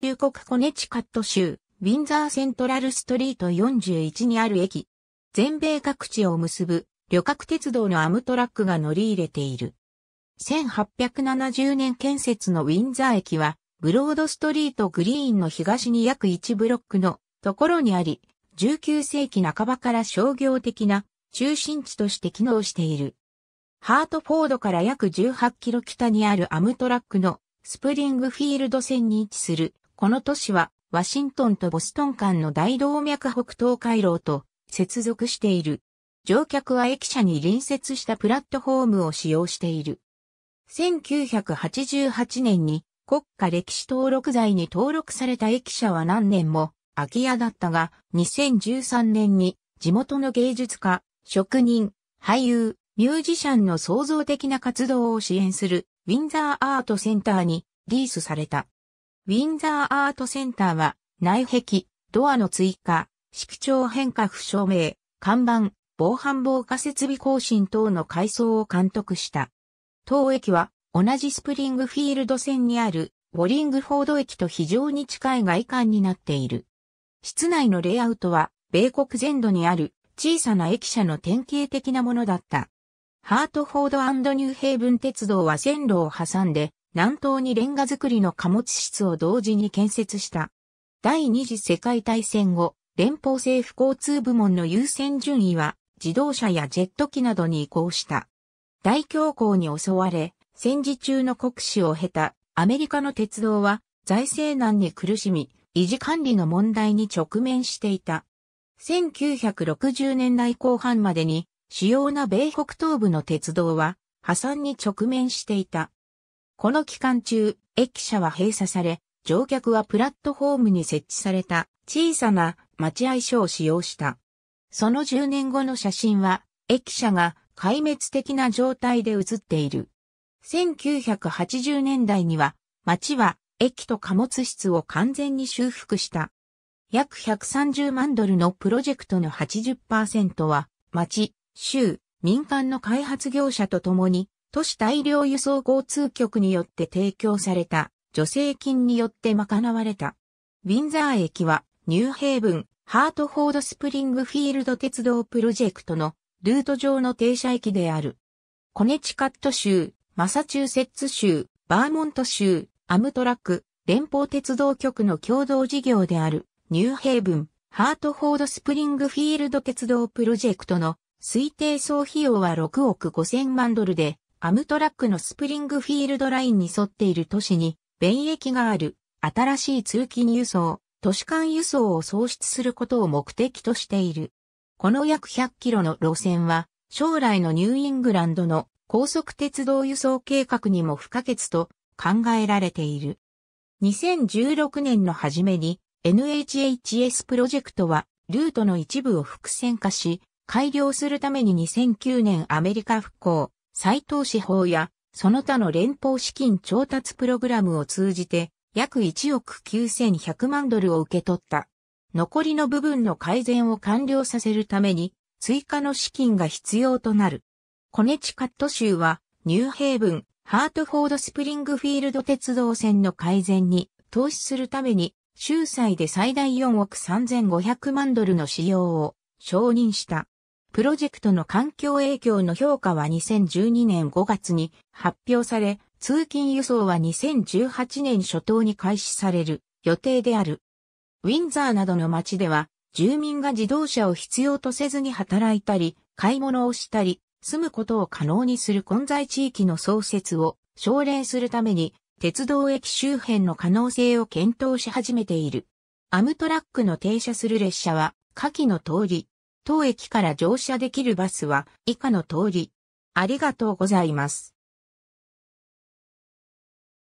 旧国コネチカット州、ウィンザーセントラルストリート41にある駅。全米各地を結ぶ旅客鉄道のアムトラックが乗り入れている。1870年建設のウィンザー駅は、ブロードストリートグリーンの東に約1ブロックのところにあり、19世紀半ばから商業的な中心地として機能している。ハートフォードから約18キロ北にあるアムトラックのスプリングフィールド線に位置するこの都市は、ワシントンとボストン間の大動脈北東回廊と接続している。乗客は駅舎に隣接したプラットフォームを使用している。1988年に国家歴史登録財に登録された駅舎は何年も空き家だったが、2013年に地元の芸術家、職人、俳優、ミュージシャンの創造的な活動を支援するウィンザーアートセンターにリースされた。ウィンザーアートセンターは、内壁、ドアの追加、色調変化不証明、看板、防犯防火設備更新等の改装を監督した。当駅は、同じスプリングフィールド線にある、ボリングフォード駅と非常に近い外観になっている。室内のレイアウトは、米国全土にある小さな駅舎の典型的なものだった。ハートフォードニューヘイブン鉄道は線路を挟んで南東にレンガ造りの貨物室を同時に建設した。第二次世界大戦後、連邦政府交通部門の優先順位は自動車やジェット機などに移行した。大恐慌に襲われ、戦時中の国史を経たアメリカの鉄道は財政難に苦しみ、維持管理の問題に直面していた。1960年代後半までに主要な米北東部の鉄道は破産に直面していた。この期間中、駅舎は閉鎖され、乗客はプラットフォームに設置された小さな待合所を使用した。その10年後の写真は、駅舎が壊滅的な状態で写っている。1980年代には、町は駅と貨物室を完全に修復した。約130万ドルのプロジェクトの80%は、町、州、民間の開発業者と共に都市大量輸送交通局によって提供された助成金によって賄われた。ウィンザー駅はニューヘイブン、ハートフォードスプリングフィールド鉄道プロジェクトのルート上の停車駅である。コネチカット州、マサチューセッツ州、バーモント州、アムトラック、連邦鉄道局の共同事業であるニューヘイブン、ハートフォードスプリングフィールド鉄道プロジェクトの推定総費用は6億5000万ドルで、アムトラックのスプリングフィールドラインに沿っている都市に、便益がある、新しい通勤輸送、都市間輸送を創出することを目的としている。この約100キロの路線は、将来のニューイングランドの高速鉄道輸送計画にも不可欠と考えられている。2016年の初めに NHHS プロジェクトはルートの一部を複線化し、改良するために2009年アメリカ復興斎藤司法や、その他の連邦資金調達プログラムを通じて、約1億9100万ドルを受け取った。残りの部分の改善を完了させるために、追加の資金が必要となる。コネチカット州は、ニューヘイブン、ハートフォードスプリングフィールド鉄道線の改善に投資するために、州債で最大4億3500万ドルの使用を承認した。プロジェクトの環境影響の評価は2012年5月に発表され、通勤輸送は2018年初頭に開始される予定である。ウィンザーなどの街では、住民が自動車を必要とせずに働いたり、買い物をしたり、住むことを可能にする混在地域の創設を奨励するために、鉄道駅周辺の可能性を検討し始めている。アムトラックの停車する列車は、下記の通り、当駅から乗車できるバスは以下の通り。ありがとうございます。